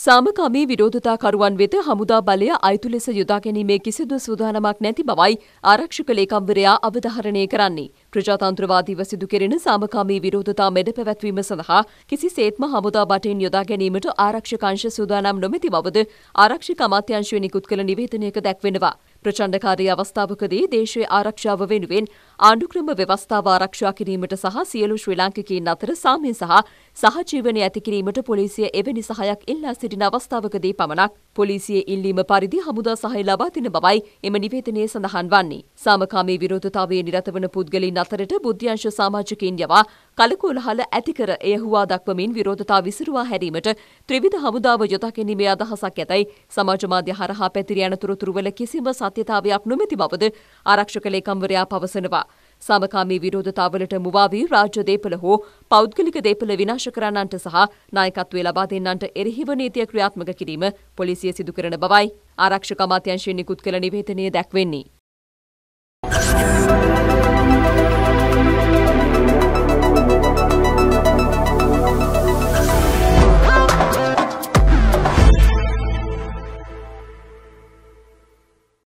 සාමකාමී විරෝධතාකරුවන් වෙත හමුදා බලය අයිතු ලෙස යොදා ගැනීමේ කිසිදු සූදානමක් නැති බවයි ආරක්ෂක ලේකම්වරයා අවධාරණය කරන්නේ. ප්‍රජාතන්ත්‍රවාදීව සිදු කෙරෙන සාමකාමී විරෝධතා මෙඩ පැවැත්වීම සඳහා කිසිසේත්ම හමුදා බටයෙන් යොදා ගැනීමට ආරක්ෂක අංශ සූදානම් නොමැති බවද ආරක්ෂක අමාත්‍යාංශය නිකුත් කළ නිවේදනයක දැක්වෙනවා. ප්‍රචණ්ඩකාරී අවස්ථාවකදී දේශයේ ආරක්ෂාව වෙනුවෙන් ආණ්ඩුක්‍රම ව්‍යවස්ථාව ආරක්ෂා කිරීමට සහ සියලු ශ්‍රී ලාංකිකයින් අතර සාමය සහ සහජීවනය ඇති කිරීමට පොලිසිය එවැනි සහයක් ඉල්ලා සිටින අවස්ථාවකදී පමණක් පොලිසියේ ඉල්ලීම පරිදි හමුදා සහය ලබා දෙන බවයි එම නිවේදනයේ සඳහන් වන්නේ. සාමකාමී විරෝධතාවයේ නිරත වන පුද්ගලයින් අතරට බුද්ධ්‍යංශ සමාජිකයින් යවා කලකෝලහල ඇතිකර එය හුවා දක්වමින් විරෝධතා විසිරුවා හැරීමට ත්‍රිවිධ හමුදාව යොදා ගැනීමේ අදහසක් ඇතයි සමාජ මාධ්‍ය හරහා පැතිර යන තොරතුරු වල කිසිම සත්‍යතාවයක් නොමැති බවද ආරක්ෂක ලේකම්වරයා පවසනවා. සාමකාමී විරෝධතාවලට මුවාවී රාජ්‍ය දේපල හෝ පෞද්ගලික දේපල විනාශ කරන්නන්ට සහ නායකත්වය ලබා දෙන්නන්ට එරෙහිව නීතිය ක්‍රියාත්මක කිරීම පොලිසිය සිදු කරන බවයි ආරක්ෂක අමාත්‍යංශයෙන් නිකුත් කළ නිවේදනයේ දැක්වෙන්නේ.